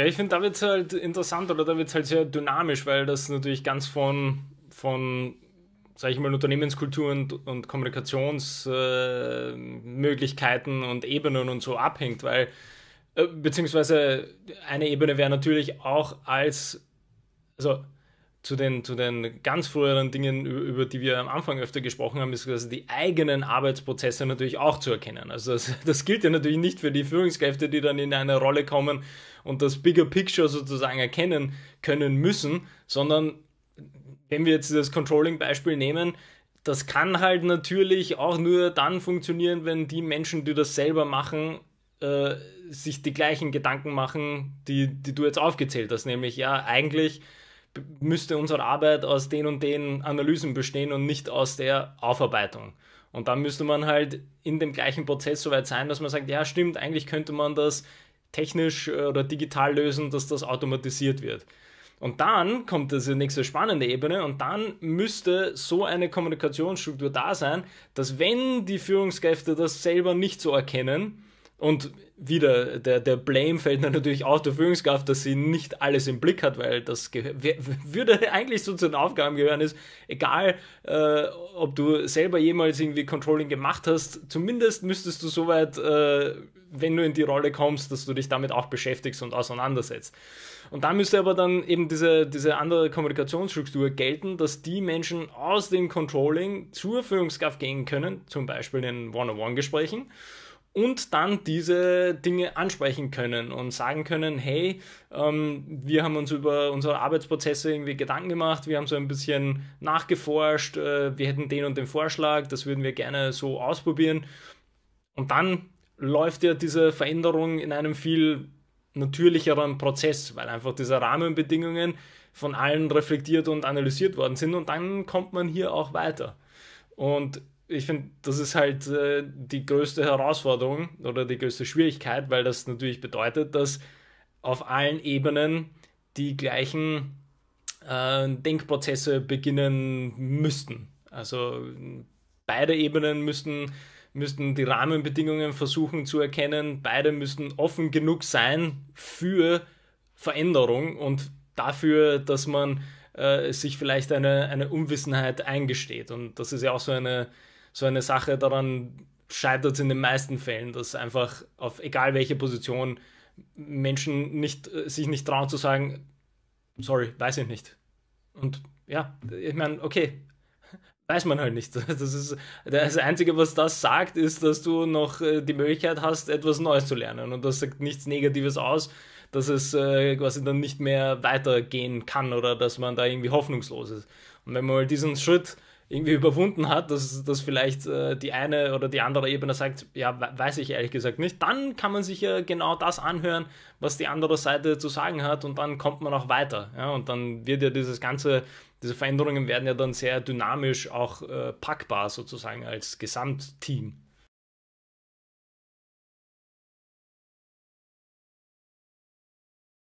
Ja, ich finde, da wird es halt interessant oder da wird es halt sehr dynamisch, weil das natürlich ganz von, von sage ich mal, Unternehmenskultur und, und Kommunikationsmöglichkeiten äh, und Ebenen und so abhängt, weil äh, beziehungsweise eine Ebene wäre natürlich auch als, also zu den, zu den ganz früheren Dingen, über, über die wir am Anfang öfter gesprochen haben, ist quasi die eigenen Arbeitsprozesse natürlich auch zu erkennen. Also das, das gilt ja natürlich nicht für die Führungskräfte, die dann in eine Rolle kommen und das Bigger Picture sozusagen erkennen können müssen, sondern wenn wir jetzt das Controlling-Beispiel nehmen, das kann halt natürlich auch nur dann funktionieren, wenn die Menschen, die das selber machen, äh, sich die gleichen Gedanken machen, die, die du jetzt aufgezählt hast. Nämlich, ja, eigentlich müsste unsere Arbeit aus den und den Analysen bestehen und nicht aus der Aufarbeitung. Und dann müsste man halt in dem gleichen Prozess soweit sein, dass man sagt, ja stimmt, eigentlich könnte man das technisch äh, oder digital lösen, dass das automatisiert wird. Und dann kommt diese nächste spannende Ebene und dann müsste so eine Kommunikationsstruktur da sein, dass wenn die Führungskräfte das selber nicht so erkennen, und wieder, der, der Blame fällt dann natürlich auch der Führungskraft, dass sie nicht alles im Blick hat, weil das würde eigentlich so zu den Aufgaben gehören, ist, egal äh, ob du selber jemals irgendwie Controlling gemacht hast, zumindest müsstest du soweit, äh, wenn du in die Rolle kommst, dass du dich damit auch beschäftigst und auseinandersetzt. Und da müsste aber dann eben diese, diese andere Kommunikationsstruktur gelten, dass die Menschen aus dem Controlling zur Führungskraft gehen können, zum Beispiel in One-on-One-Gesprächen und dann diese Dinge ansprechen können und sagen können, hey, ähm, wir haben uns über unsere Arbeitsprozesse irgendwie Gedanken gemacht, wir haben so ein bisschen nachgeforscht, äh, wir hätten den und den Vorschlag, das würden wir gerne so ausprobieren. Und dann läuft ja diese Veränderung in einem viel natürlicheren Prozess, weil einfach diese Rahmenbedingungen von allen reflektiert und analysiert worden sind und dann kommt man hier auch weiter. Und ich finde, das ist halt äh, die größte Herausforderung oder die größte Schwierigkeit, weil das natürlich bedeutet, dass auf allen Ebenen die gleichen äh, Denkprozesse beginnen müssten. Also beide Ebenen müssten, müssten die Rahmenbedingungen versuchen zu erkennen, beide müssten offen genug sein für Veränderung und dafür, dass man äh, sich vielleicht eine, eine Unwissenheit eingesteht. Und das ist ja auch so eine, so eine Sache daran scheitert es in den meisten Fällen, dass einfach auf egal welche Position Menschen nicht, äh, sich nicht trauen zu sagen, sorry, weiß ich nicht. Und ja, ich meine, okay, weiß man halt nicht. Das, ist, das Einzige, was das sagt, ist, dass du noch äh, die Möglichkeit hast, etwas Neues zu lernen. Und das sagt nichts Negatives aus, dass es äh, quasi dann nicht mehr weitergehen kann oder dass man da irgendwie hoffnungslos ist. Und wenn man mal diesen Schritt irgendwie überwunden hat, dass, dass vielleicht äh, die eine oder die andere Ebene sagt, ja, weiß ich ehrlich gesagt nicht, dann kann man sich ja genau das anhören, was die andere Seite zu sagen hat und dann kommt man auch weiter. Ja? Und dann wird ja dieses ganze, diese Veränderungen werden ja dann sehr dynamisch auch äh, packbar sozusagen als Gesamtteam.